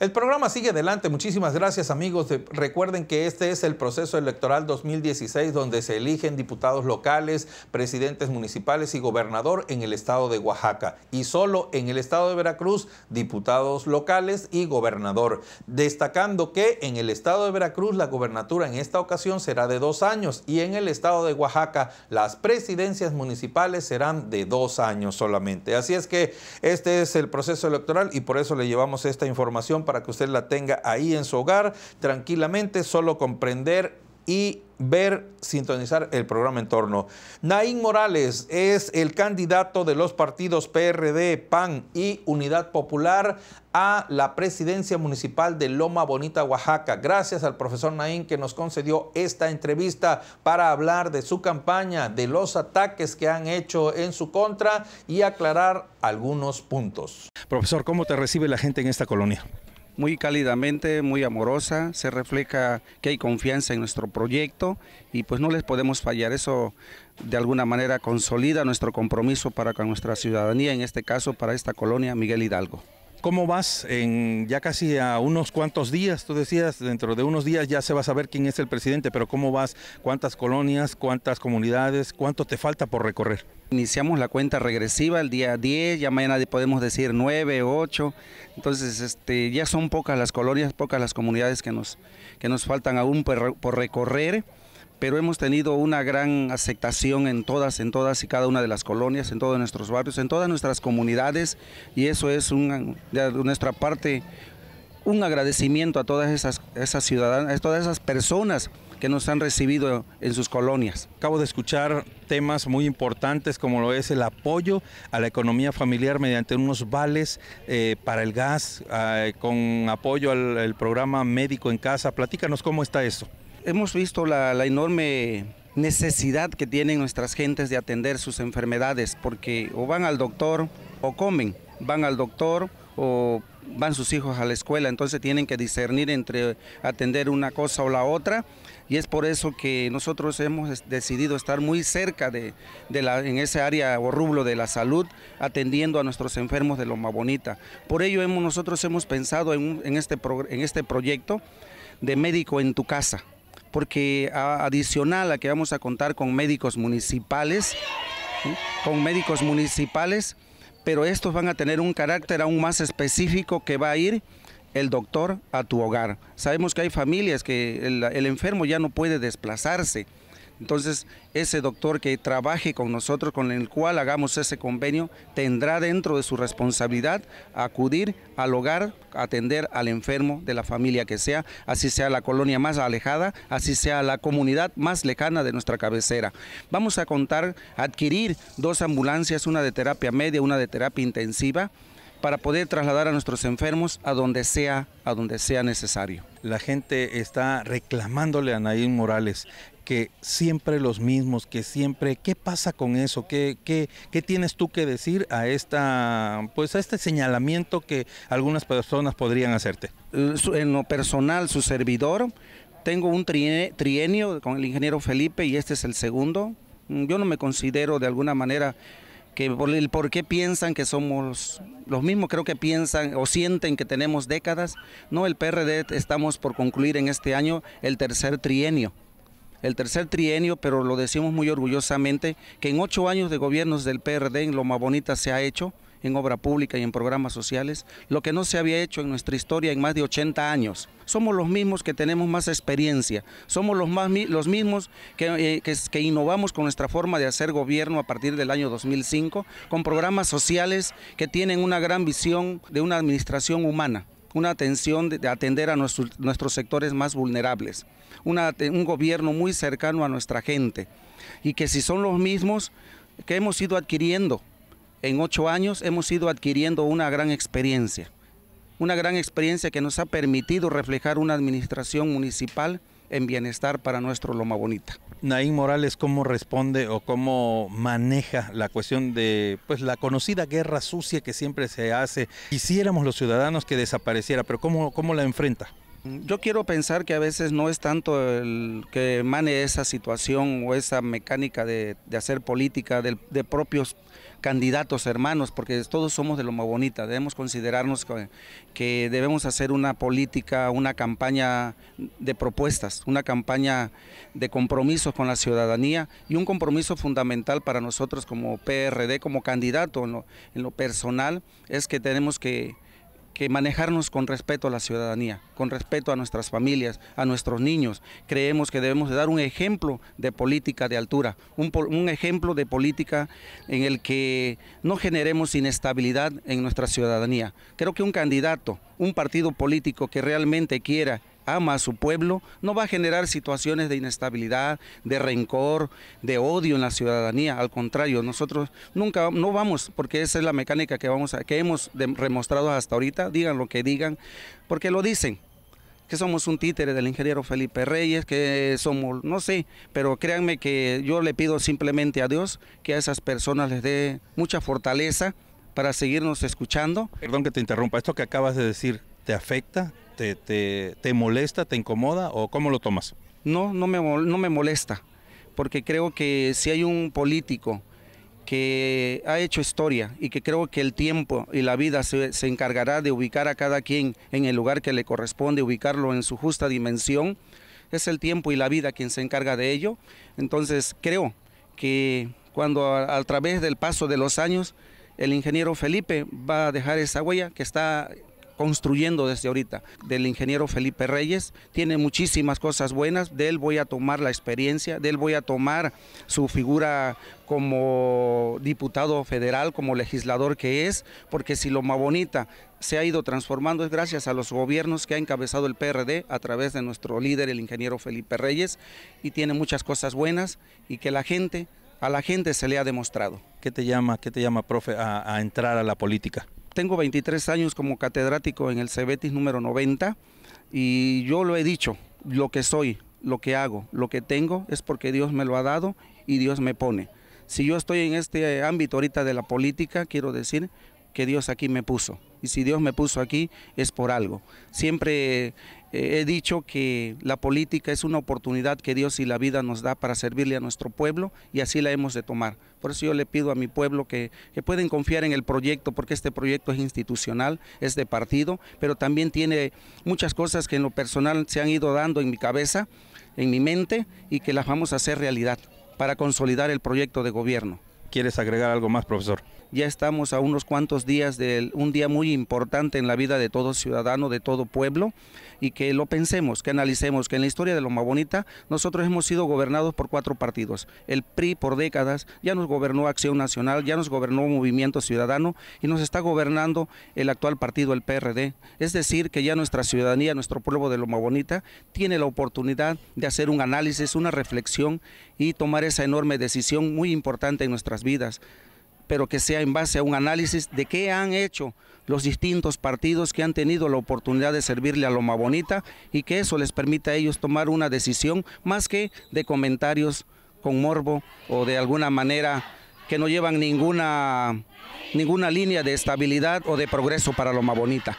El programa sigue adelante. Muchísimas gracias amigos. Recuerden que este es el proceso electoral 2016 donde se eligen diputados locales, presidentes municipales y gobernador en el estado de Oaxaca. Y solo en el estado de Veracruz, diputados locales y gobernador. Destacando que en el estado de Veracruz la gobernatura en esta ocasión será de dos años y en el estado de Oaxaca las presidencias municipales serán de dos años solamente. Así es que este es el proceso electoral y por eso le llevamos esta información para que usted la tenga ahí en su hogar tranquilamente, solo comprender y ver, sintonizar el programa en torno. Naín Morales es el candidato de los partidos PRD, PAN y Unidad Popular a la presidencia municipal de Loma Bonita, Oaxaca. Gracias al profesor Naín que nos concedió esta entrevista para hablar de su campaña, de los ataques que han hecho en su contra y aclarar algunos puntos. Profesor, ¿cómo te recibe la gente en esta colonia? muy cálidamente, muy amorosa, se refleja que hay confianza en nuestro proyecto y pues no les podemos fallar. Eso de alguna manera consolida nuestro compromiso para con nuestra ciudadanía, en este caso para esta colonia Miguel Hidalgo. ¿Cómo vas en ya casi a unos cuantos días? Tú decías, dentro de unos días ya se va a saber quién es el presidente, pero ¿cómo vas? ¿Cuántas colonias? ¿Cuántas comunidades? ¿Cuánto te falta por recorrer? Iniciamos la cuenta regresiva el día 10, ya mañana podemos decir 9, 8. Entonces, este, ya son pocas las colonias, pocas las comunidades que nos, que nos faltan aún por, por recorrer pero hemos tenido una gran aceptación en todas, en todas y cada una de las colonias, en todos nuestros barrios, en todas nuestras comunidades y eso es de nuestra parte un agradecimiento a todas esas, ciudadanas, a todas esas personas que nos han recibido en sus colonias. Acabo de escuchar temas muy importantes como lo es el apoyo a la economía familiar mediante unos vales eh, para el gas, ah, con apoyo al programa médico en casa. Platícanos cómo está eso. Hemos visto la, enorme necesidad que tienen nuestras gentes de atender sus enfermedades, porque o van al doctor o comen, van al doctor o van sus hijos a la escuela, entonces tienen que discernir entre atender una cosa o la otra y es por eso que nosotros hemos decidido estar muy cerca de, la, en ese área o rublo de la salud atendiendo a nuestros enfermos de Loma Bonita. Por ello hemos, nosotros hemos pensado en, este, en este proyecto de médico en tu casa porque adicional a que vamos a contar con médicos municipales, con médicos municipales, pero estos van a tener un carácter aún más específico que va a ir el doctor a tu hogar. Sabemos que hay familias que el enfermo ya no puede desplazarse, entonces, ese doctor que trabaje con nosotros, con el cual hagamos ese convenio, tendrá dentro de su responsabilidad acudir al hogar, atender al enfermo de la familia que sea, así sea la colonia más alejada, así sea la comunidad más lejana de nuestra cabecera. Vamos a contar, adquirir dos ambulancias, una de terapia media, una de terapia intensiva para poder trasladar a nuestros enfermos a donde sea, a donde sea necesario. La gente está reclamándole a Naín Morales que siempre los mismos, que siempre, ¿qué pasa con eso? ¿Qué, qué, qué tienes tú que decir a esta, pues a este señalamiento que algunas personas podrían hacerte? Eh, en lo personal, su servidor, tengo un trienio con el ingeniero Felipe y este es el segundo. Mm, yo no me considero de alguna manera que por el por qué piensan que somos los mismos, creo que piensan o sienten que tenemos décadas. No, el PRD estamos por concluir en este año el tercer trienio el tercer trienio, pero lo decimos muy orgullosamente, que en ocho años de gobiernos del PRD en Loma Bonita se ha hecho en obra pública y en programas sociales, lo que no se había hecho en nuestra historia en más de 80 años. Somos los mismos que tenemos más experiencia, somos los, más, los mismos que, eh, que, innovamos con nuestra forma de hacer gobierno a partir del año 2005, con programas sociales que tienen una gran visión de una administración humana una atención de, atender a nuestros sectores más vulnerables, un gobierno muy cercano a nuestra gente y que si son los mismos que hemos ido adquiriendo en ocho años, hemos ido adquiriendo una gran experiencia, una gran experiencia que nos ha permitido reflejar una administración municipal en bienestar para nuestro Loma Bonita. Naín Morales cómo responde o cómo maneja la cuestión de pues la conocida guerra sucia que siempre se hace. Quisiéramos los ciudadanos que desapareciera, pero ¿cómo, la enfrenta? Yo quiero pensar que a veces no es tanto el que mane esa situación o esa mecánica de, hacer política de propios candidatos hermanos, porque todos somos de lo más Bonita, debemos considerarnos que debemos hacer una política, una campaña de propuestas, una campaña de compromisos con la ciudadanía y un compromiso fundamental para nosotros como PRD, como candidato en lo personal, es que tenemos que que manejarnos con respeto a la ciudadanía, con respeto a nuestras familias, a nuestros niños. Creemos que debemos de dar un ejemplo de política de altura, un, ejemplo de política en el que no generemos inestabilidad en nuestra ciudadanía. Creo que un candidato, un partido político que realmente quiera ama a su pueblo, no va a generar situaciones de inestabilidad, de rencor, de odio en la ciudadanía. Al contrario, nosotros nunca, no vamos, porque esa es la mecánica que, vamos a, que hemos demostrado hasta ahorita, digan lo que digan, porque lo dicen que somos un títere del ingeniero Felipe Reyes, que somos, no sé, pero créanme que yo le pido simplemente a Dios que a esas personas les dé mucha fortaleza para seguirnos escuchando. Perdón que te interrumpa, esto que acabas de decir, ¿te afecta? te, molesta, te incomoda o cómo lo tomas? No, no me, no me molesta, porque creo que si hay un político que ha hecho historia y que creo que el tiempo y la vida se, encargará de ubicar a cada quien en el lugar que le corresponde, ubicarlo en su justa dimensión. Es el tiempo y la vida quien se encarga de ello. Entonces creo que cuando a, a través del paso de los años el ingeniero Felipe va a dejar esa huella que está construyendo desde ahorita, del ingeniero Felipe Reyes. Tiene muchísimas cosas buenas, de él voy a tomar la experiencia, de él voy a tomar su figura como diputado federal, como legislador que es, porque si lo más bonita se ha ido transformando es gracias a los gobiernos que ha encabezado el PRD a través de nuestro líder, el ingeniero Felipe Reyes, y tiene muchas cosas buenas y que la gente, a la gente se le ha demostrado. ¿Qué te llama, qué te llama, profe, a, a entrar a la política? tengo 23 años como catedrático en el Cebetis número 90 y yo lo he dicho, lo que soy, lo que hago, lo que tengo es porque Dios me lo ha dado y Dios me pone. Si yo estoy en este ámbito ahorita de la política, quiero decir que Dios aquí me puso. Y si Dios me puso aquí es por algo. Siempre he dicho que la política es una oportunidad que Dios y la vida nos da para servirle a nuestro pueblo y así la hemos de tomar. Por eso yo le pido a mi pueblo que, que pueden confiar en el proyecto, porque este proyecto es institucional, es de partido, pero también tiene muchas cosas que en lo personal se han ido dando en mi cabeza, en mi mente, y que las vamos a hacer realidad para consolidar el proyecto de gobierno. ¿Quieres agregar algo más, profesor? ya estamos a unos cuantos días de un día muy importante en la vida de todo ciudadano, de todo pueblo, y que lo pensemos, que analicemos, que en la historia de Loma Bonita nosotros hemos sido gobernados por cuatro partidos. El PRI por décadas ya nos gobernó Acción Nacional, ya nos gobernó Movimiento Ciudadano y nos está gobernando el actual partido, el PRD. Es decir, que ya nuestra ciudadanía, nuestro pueblo de Loma Bonita, tiene la oportunidad de hacer un análisis, una reflexión y tomar esa enorme decisión muy importante en nuestras vidas pero que sea en base a un análisis de qué han hecho los distintos partidos que han tenido la oportunidad de servirle a Loma Bonita y que eso les permita a ellos tomar una decisión más que de comentarios con morbo o de alguna manera que no llevan ninguna, ninguna línea de estabilidad o de progreso para Loma Bonita.